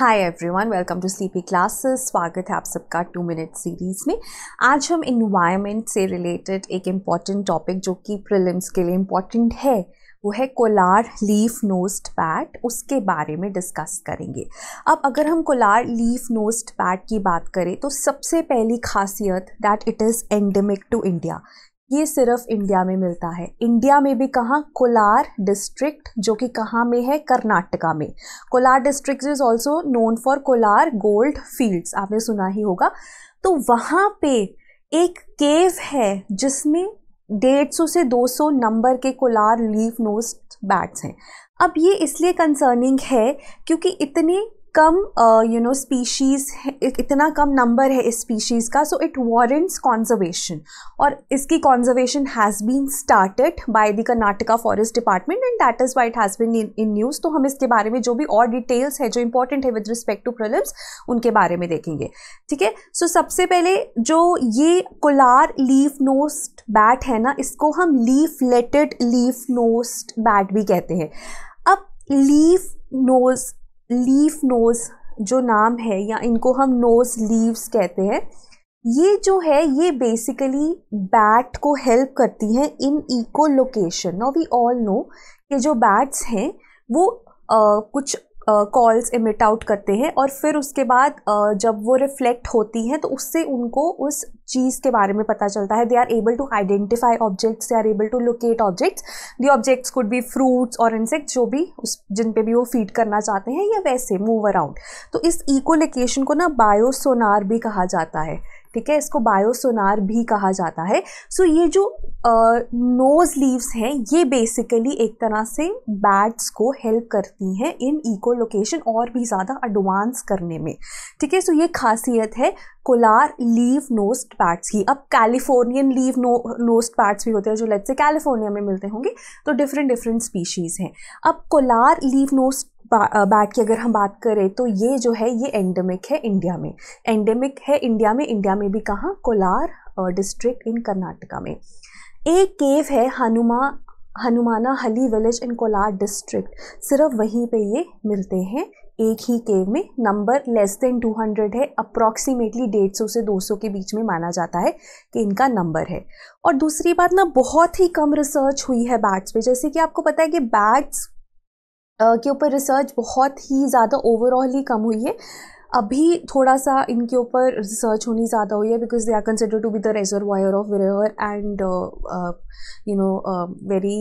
Hi everyone welcome to CP classes स्वागत है आप सबका टू मिनट सीरीज़ में आज हम इन्वायरमेंट से रिलेटेड एक इम्पॉर्टेंट टॉपिक जो कि प्रिलिम्स के लिए इम्पॉर्टेंट है वो है कोलार लीफ नोस्ड पैट उसके बारे में डिस्कस करेंगे अब अगर हम कोलार लीफ नोस्ड पैट की बात करें तो सबसे पहली खासियत that it is endemic to India ये सिर्फ इंडिया में मिलता है इंडिया में भी कहाँ कोलार डिस्ट्रिक्ट जो कि कहाँ में है कर्नाटका में Kolar district is also known for Kolar gold fields आपने सुना ही होगा तो वहाँ पे एक केव है जिसमें डेढ़ सौ से दो सौ नंबर के कोलार लीफ नोस्ट बैट्स हैं अब ये इसलिए कंसर्निंग है क्योंकि इतने कम यू नो स्पीशीज़ इतना कम नंबर है इस स्पीशीज़ का सो इट वॉरेंट्स कॉन्जर्वेशन और इसकी conservation has been started by the Karnataka forest department and that is why it has been in news तो हम इसके बारे में जो भी और डिटेल्स है जो इंपॉर्टेंट है विद रिस्पेक्ट टू प्रलिम्स उनके बारे में देखेंगे ठीक है सो सबसे पहले जो ये कोलार लीफ नोस्ट बैट है ना इसको हम लीफ लेटेड लीफ नोस्ट बैट भी कहते हैं अब लीफ नोज लीफ नोज़ जो नाम है या इनको हम नोज़ लीव्स कहते हैं ये जो है ये बेसिकली बैट को हेल्प करती हैं in echolocation know we all know कि जो बैट्स हैं वो आ, कुछ कॉल्स इमिट आउट करते हैं और फिर उसके बाद uh, जब वो रिफ्लेक्ट होती हैं तो उससे उनको उस चीज़ के बारे में पता चलता है they are able to identify objects they are able to locate objects the objects could be fruits और इंसेक्ट जो भी उस जिन पे भी वो फीड करना चाहते हैं या वैसे मूव अराउंड तो इस इको लोकेशन को ना बायोसोनार भी कहा जाता है ठीक है इसको बायोसोनार भी कहा जाता है सो so, ये जो नोज़ लीव्स हैं ये बेसिकली एक तरह से बैट्स को हेल्प करती हैं इन इको लोकेशन और भी ज़्यादा एडवांस करने में ठीक है सो ये खासियत है कोलार लीव नोस्ट पैट्स की अब Californian leaf no nosed bats भी होते हैं जो लेट से कैलिफोर्निया में मिलते होंगे तो डिफरेंट डिफरेंट स्पीशीज़ हैं अब कोलार लीव नोस्ट बैट की अगर हम बात करें तो ये जो है ये एंडेमिक है इंडिया में एंडेमिक है इंडिया में इंडिया में भी कहाँ कोलार डिस्ट्रिक्ट इन कर्नाटका में एक केव है हनुमा हनुमाना हली विलेज इन कोलार डिस्ट्रिक्ट सिर्फ वहीं पे ये मिलते हैं एक ही केव में नंबर लेस देन 200 है अप्रॉक्सीमेटली 150 से 200 के बीच में माना जाता है कि इनका नंबर है और दूसरी बात ना बहुत ही कम रिसर्च हुई है बैट्स पे जैसे कि आपको पता है कि बैट्स के ऊपर रिसर्च बहुत ही ज़्यादा ओवरऑल ही कम हुई है अभी थोड़ा सा इनके ऊपर रिसर्च होनी ज़्यादा हुई है because they are consider to be the wire of river and you know very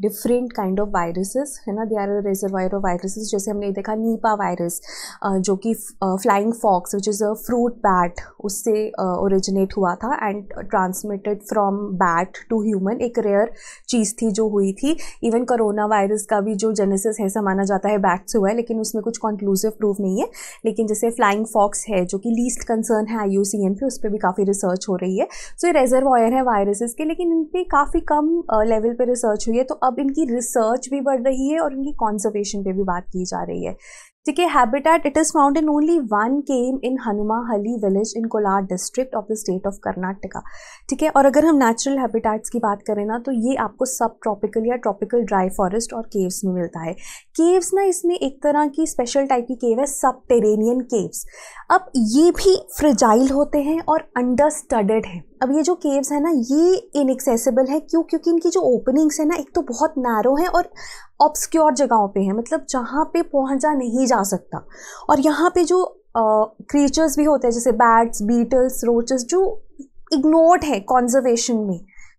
different kind of viruses है ना they are wire of viruses जैसे हमने देखा नीपा वायरस uh, जो कि flying fox which is a fruit bat उससे originate uh, हुआ था and transmitted from bat to human एक रेयर चीज़ थी जो हुई थी इवन करोना वायरस का भी जो जेनेसिस है ऐसा माना जाता है बैट से हुआ है लेकिन उसमें कुछ कंक्लूसिव प्रूफ नहीं है लेकिन जैसे फ्लाइंग फॉक्स है जो कि लीस्ट कंसर्न है आई पे उस पर भी काफ़ी रिसर्च हो रही है सो ये रेजर्वायर है वायरसेस के लेकिन इन पर काफ़ी कम लेवल पर रिसर्च हुई है तो अब इनकी रिसर्च भी बढ़ रही है और इनकी कॉन्जर्वेशन पर भी बात की जा रही है ठीक है habitat it is found in only one cave in Hanumahalli village in Kolar district of the state of Karnataka ठीक है और अगर हम नेचुरल हैबिटेट्स की बात करें ना तो ये आपको सब ट्रॉपिकल या ट्रॉपिकल ड्राई फॉरेस्ट और केव्स में मिलता है केव्स ना इसमें एक तरह की स्पेशल टाइप की केव है सब टेरेनियन केव्स अब ये भी फ्रिजाइल होते हैं और अंडर स्टडेड हैं अब ये जो केव्स है ना ये इनएक्सेसिबल है क्यों क्योंकि इनकी जो ओपनिंग्स है ना एक तो बहुत नैरो है और ऑब्सक्योर जगहों पे है मतलब जहाँ पे पहुँचा नहीं जा सकता और यहाँ पे जो क्रीचर्स uh, भी होते हैं जैसे बैट्स बीटल्स रोचेस जो इग्नोर्ड है कॉन्जर्वेशन में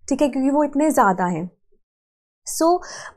ठीक है क्योंकि वो इतने ज़्यादा हैं so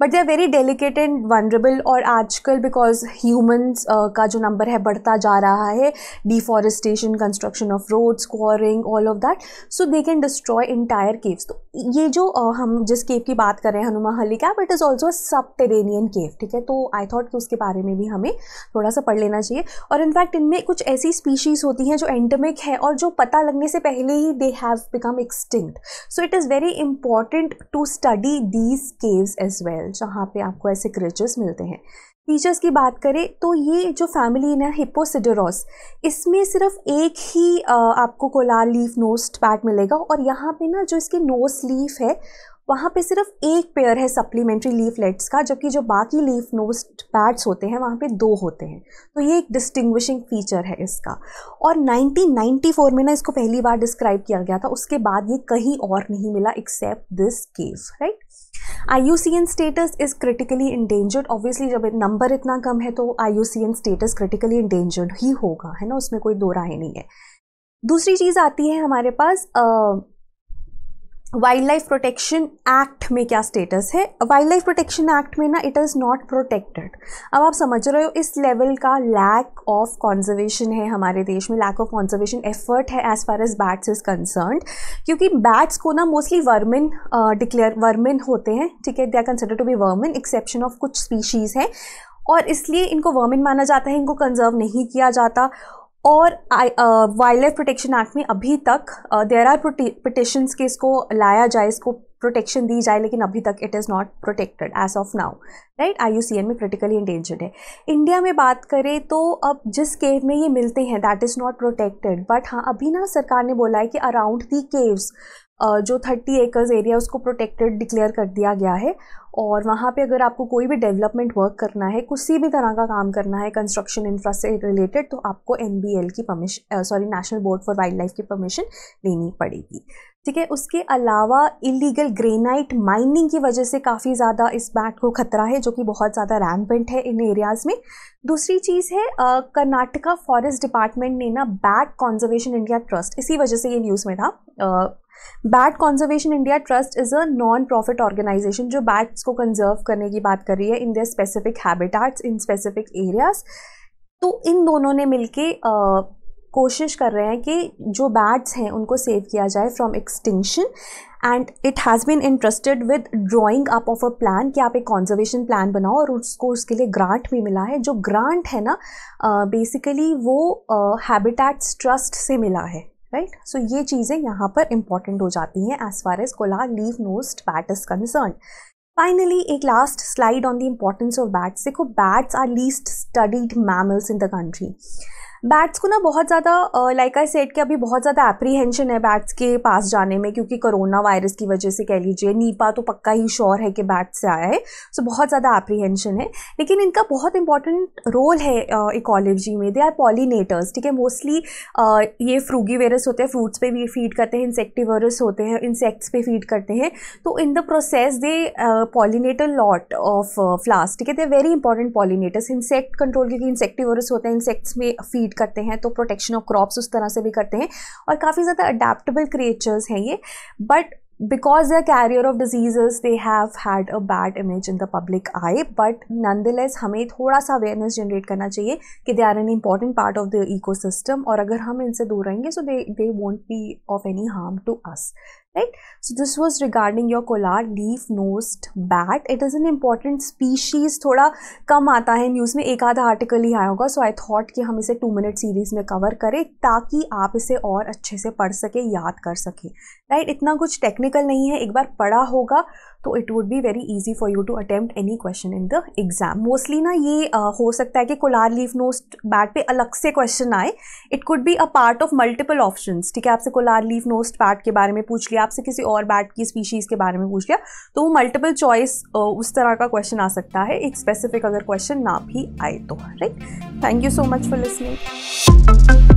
but they are very delicate and vulnerable और आजकल बिकॉज ह्यूमन्स का जो नंबर है बढ़ता जा रहा है deforestation construction of road scoring all of that so they can destroy entire caves तो ये जो uh, हम जिस केव की बात कर रहे हैं हनुमा हली का इट इज़ ऑल्सो सब टेरेनियन केव ठीक है तो आई थॉट कि उसके बारे में भी हमें थोड़ा सा पढ़ लेना चाहिए और इनफैक्ट इनमें कुछ ऐसी स्पीशीज़ होती हैं जो एंडमिक है और जो पता लगने से पहले ही they have become extinct so it is very important to study these cave caves as well जहाँ पे आपको ऐसे क्रिचर्स मिलते हैं फीचर्स की बात करें तो ये जो फैमिली है ना हिपोसिडोरॉस इसमें सिर्फ एक ही आपको कोलार लीफ नोज पैट मिलेगा और यहाँ पे ना जो इसके नोज लीफ है वहाँ पे सिर्फ एक पेयर है सप्लीमेंट्री लीफलेट्स का जबकि जो बाकी लीफ नोस्ट पैड्स होते हैं वहाँ पे दो होते हैं तो ये एक डिस्टिंग्विशिंग फीचर है इसका और 1994 में ना इसको पहली बार डिस्क्राइब किया गया था उसके बाद ये कहीं और नहीं मिला except this cave right I U C N status is critically endangered obviously जब नंबर इतना कम है तो I U C N status critically endangered ही होगा है ना उसमें कोई दो राय नहीं है दूसरी चीज़ आती है हमारे पास वाइल्ड लाइफ प्रोटेक्शन एक्ट में क्या स्टेटस है वाइल्ड लाइफ प्रोटेक्शन एक्ट में ना इट इज़ नॉट प्रोटेक्टेड अब आप समझ रहे हो इस लेवल का लैक ऑफ कॉन्जर्वेशन है हमारे देश में लैक ऑफ कॉन्जर्वेशन एफर्ट है as far as bats is concern क्योंकि बैट्स को ना मोस्टली वर्मिन डिक्लेयर वर्मिन होते हैं ठीक है they are consider to be vermin exception of कुछ स्पीशीज़ हैं और इसलिए इनको वर्मिन माना जाता है इनको कंजर्व नहीं किया जाता और वाइल्ड लाइफ प्रोटेक्शन एक्ट में अभी तक देर आर पिटिशन के इसको लाया जाए इसको प्रोटेक्शन दी जाए लेकिन अभी तक it is not protected as of now right I में क्रिटिकली इंडेंजर्ड है इंडिया में बात करें तो अब जिस केव में ये मिलते हैं that is not protected but हाँ अभी ना सरकार ने बोला है कि अराउंड दी केव्स जो थर्टी एकर्स एरिया उसको प्रोटेक्टेड डिक्लेयर कर दिया गया है और वहाँ पे अगर आपको कोई भी डेवलपमेंट वर्क करना है किसी भी तरह का काम करना है कंस्ट्रक्शन इंफ्रा से रिलेटेड तो आपको एन की permission sorry National Board for Wildlife की परमिशन लेनी पड़ेगी ठीक है उसके अलावा इलीगल ग्रेनाइट माइनिंग की वजह से काफ़ी ज़्यादा इस बैट को खतरा है जो कि बहुत ज़्यादा रैम्पेंट है इन एरियाज़ में दूसरी चीज़ है कर्नाटका फॉरेस्ट डिपार्टमेंट ने ना बैट कॉन्जर्वेशन इंडिया ट्रस्ट इसी वजह से ये न्यूज़ में था Bat Conservation India Trust is a non profit organisation जो बैट्स को कंजर्व करने की बात कर रही है in their specific habitats in specific areas तो इन दोनों ने मिलकर कोशिश कर रहे हैं कि जो बैट्स हैं उनको सेव किया जाए from extinction and it has been interested with drawing up of a plan कि आप एक कॉन्जर्वेशन प्लान बनाओ और उसको उसके लिए ग्रांट भी मिला है जो ग्रांट है ना बेसिकली uh, वो हैबिटेट्स uh, ट्रस्ट से मिला है राइट right? सो so, ये चीज़ें यहाँ पर इंपॉर्टेंट हो जाती हैं as far as Kolar leaf nosed bat is concern finally एक last slide on the importance of bats देखो bats are least studied mammals in the country bats को ना बहुत ज़्यादा लाइक आई सेट के अभी बहुत ज़्यादा एप्रीहेंशन है बैट्स के पास जाने में क्योंकि कोरोना वायरस की वजह से कह लीजिए नीपा तो पक्का ही श्योर है कि बैट्स से आया है सो so, बहुत ज़्यादा एप्रीहेंशन है लेकिन इनका बहुत इंपॉर्टेंट रोल है इकोलॉजी में दे आर पॉलीनेटर्स ठीक है मोस्टली ये फ्रूगी वेरस होते हैं फ्रूट्स पे भी फीड करते हैं इंसेक्टिवरस होते हैं इंसेक्ट्स पे फीड करते हैं तो in the process they pollinator lot of फ्लास्ट ठीक है they very important pollinators insect control क्योंकि इंसेक्टिवरस होते हैं इंसेक्ट्स में फीड ट्रीट करते हैं तो प्रोटेक्शन ऑफ क्रॉप्स उस तरह से भी करते हैं और काफ़ी ज़्यादा अडेप्टेबल क्रिएचर्स हैं ये but because the carrier of diseases they have had a bad image in the public eye but let's हमें थोड़ा सा अवेयरनेस जनरेट करना चाहिए कि they are an important part of the ecosystem और अगर हम इनसे दूर रहेंगे so they won't be of any harm to us right so this was regarding your kolar leaf nosed bat it is an important species thoda kam aata hai news mein ek aadha article hi aaya hoga so i thought ki hum ise 2 minute series mein cover kare taki aap ise aur acche se pad sake yaad kar sake right itna kuch technical nahi hai ek bar padha hoga तो it would be very easy for you to attempt any question in the exam mostly ना ये आ, uh, हो सकता है कि Kolar leaf nosed bat पे अलग से क्वेश्चन आए it could be a part of multiple option ठीक है आपसे कोलार लीफ नोस्ट बैट के बारे में पूछ लिया आपसे किसी और बैट की स्पीशीज़ के बारे में पूछ लिया तो वो मल्टीपल चॉइस uh, उस तरह का क्वेश्चन आ सकता है एक स्पेसिफिक अगर क्वेश्चन ना भी आए तो right thank you so much for listening